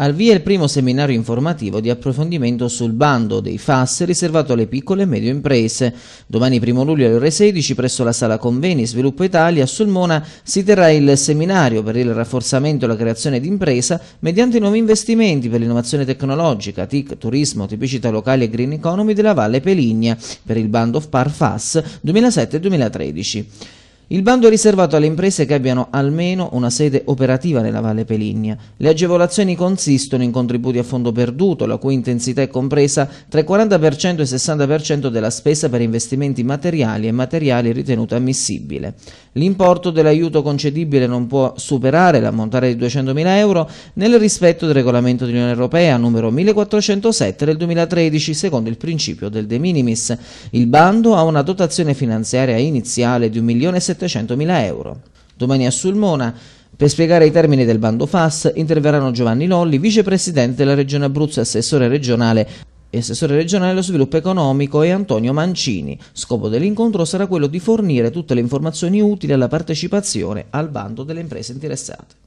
al via il primo seminario informativo di approfondimento sul bando dei FAS riservato alle piccole e medie imprese. Domani 1 luglio alle ore 16 presso la sala conveni Sviluppo Italia a Sulmona si terrà il seminario per il rafforzamento e la creazione di impresa mediante nuovi investimenti per l'innovazione tecnologica, TIC, turismo, tipicità locali e green economy della Valle Peligna per il bando of par FAS 2007-2013. Il bando è riservato alle imprese che abbiano almeno una sede operativa nella Valle Peligna. Le agevolazioni consistono in contributi a fondo perduto, la cui intensità è compresa tra il 40% e il 60% della spesa per investimenti materiali e materiali ritenuta ammissibile. L'importo dell'aiuto concedibile non può superare l'ammontare di 200.000 euro nel rispetto del regolamento dell'Unione Europea numero 1407 del 2013 secondo il principio del de minimis. Il bando ha una dotazione finanziaria iniziale di 1.700.000 euro. Domani a Sulmona per spiegare i termini del bando FAS interverranno Giovanni Lolli, vicepresidente della Regione Abruzzo e assessore regionale e assessore regionale allo sviluppo economico è Antonio Mancini. Scopo dell'incontro sarà quello di fornire tutte le informazioni utili alla partecipazione al bando delle imprese interessate.